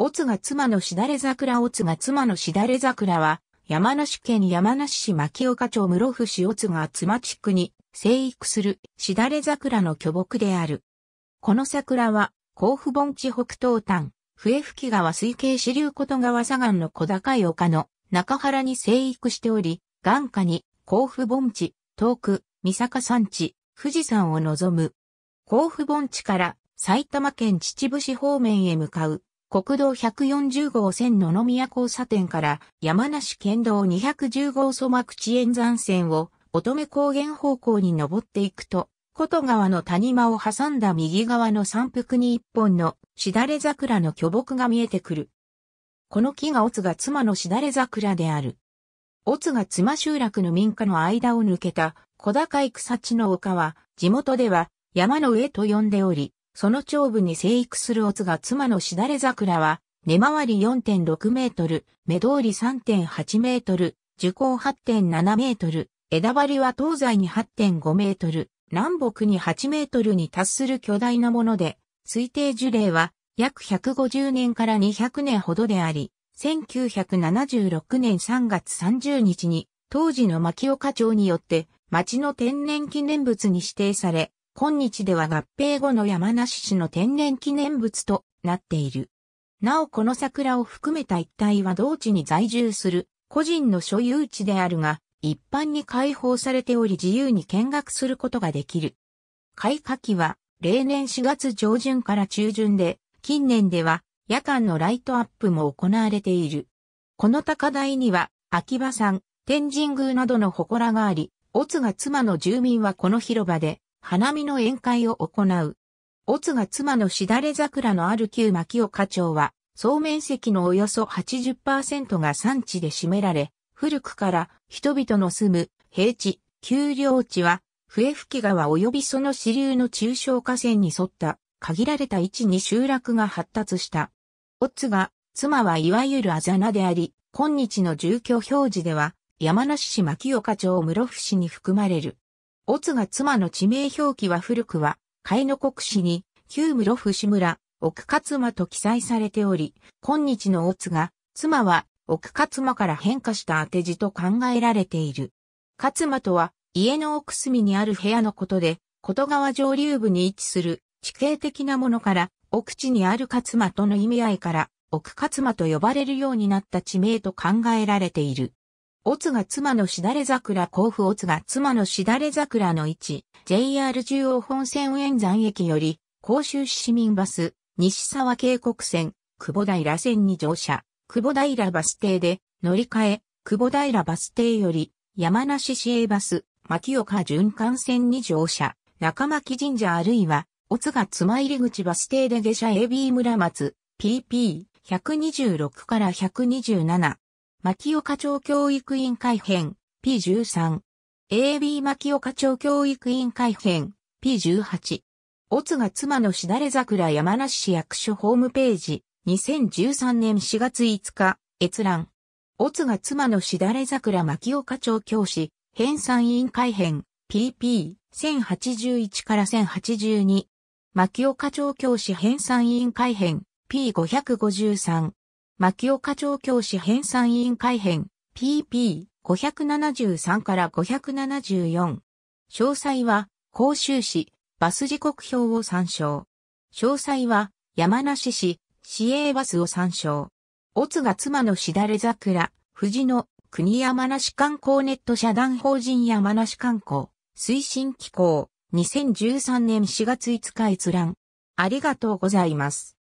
オツが妻のしだれ桜オツが妻のしだれ桜は、山梨県山梨市牧岡町室伏市オツが妻地区に生育するしだれ桜の巨木である。この桜は、甲府盆地北東端、笛吹川水系支流琴川左岸の小高い丘の中原に生育しており、眼下に甲府盆地、遠く、三坂山地、富士山を望む。甲府盆地から埼玉県秩父市方面へ向かう国道140号線野々宮交差点から山梨県道210号粗幕地沿山線を乙女高原方向に登っていくと、琴川の谷間を挟んだ右側の山腹に一本のしだれ桜の巨木が見えてくる。この木が乙が妻のしだれ桜である。乙が妻集落の民家の間を抜けた小高い草地の丘は地元では山の上と呼んでおり、その頂部に生育するオツが妻のしだれ桜は、根回り4.6メートル、目通り3.8メートル、樹高8.7メートル、枝張りは東西に8.5メートル、南北に8メートルに達する巨大なもので、推定樹齢は約150年から200年ほどであり、1976年3月30日に当時の牧岡町によって町の天然記念物に指定され、今日では合併後の山梨市の天然記念物となっている。なおこの桜を含めた一帯は同地に在住する個人の所有地であるが、一般に開放されており自由に見学することができる。開花期は例年4月上旬から中旬で、近年では夜間のライトアップも行われている。この高台には秋葉山、天神宮などの祠があり、オツが妻の住民はこの広場で花見の宴会を行う。オツが妻のしだれ桜のある旧牧尾課長は、総面積のおよそ80%が産地で占められ、古くから人々の住む平地、丘陵地は、笛吹川及びその支流の中小河川に沿った限られた位置に集落が発達した。オツが、妻はいわゆるあざなであり、今日の住居表示では、山梨市牧岡町室伏に含まれる。オツが妻の地名表記は古くは、海の国史に、旧室伏村、奥勝間と記載されており、今日のオツが、妻は、奥勝間から変化した当て字と考えられている。勝間とは、家の奥隅にある部屋のことで、琴川上流部に位置する、地形的なものから、奥地にある勝間との意味合いから、奥勝間と呼ばれるようになった地名と考えられている。オツが妻のしだれ桜甲府オツが妻のしだれ桜の位置、JR 中央本線沿山駅より、甲州市市民バス、西沢渓谷線、久保平線に乗車、久保平バス停で乗り換え、久保平バス停より、山梨市営バス、牧岡循環線に乗車、中牧神社あるいは、オツが妻入口バス停で下車 AB 村松、PP126 から127、牧岡町教育委員会編 P13。AB 牧岡町教育委員会編 P18。オツが妻のしだれ桜山梨市役所ホームページ2013年4月5日閲覧。オツが妻のしだれ桜牧岡町教師編参委員会編 PP1081 から1082。牧岡町教師編参委員会編 P553。牧岡町教師編纂委員会編 PP573 から574。詳細は甲州市バス時刻表を参照。詳細は山梨市市営バスを参照。オツが妻のしだれ桜、藤野、国山梨観光ネット社団法人山梨観光、推進機構、2013年4月5日閲覧。ありがとうございます。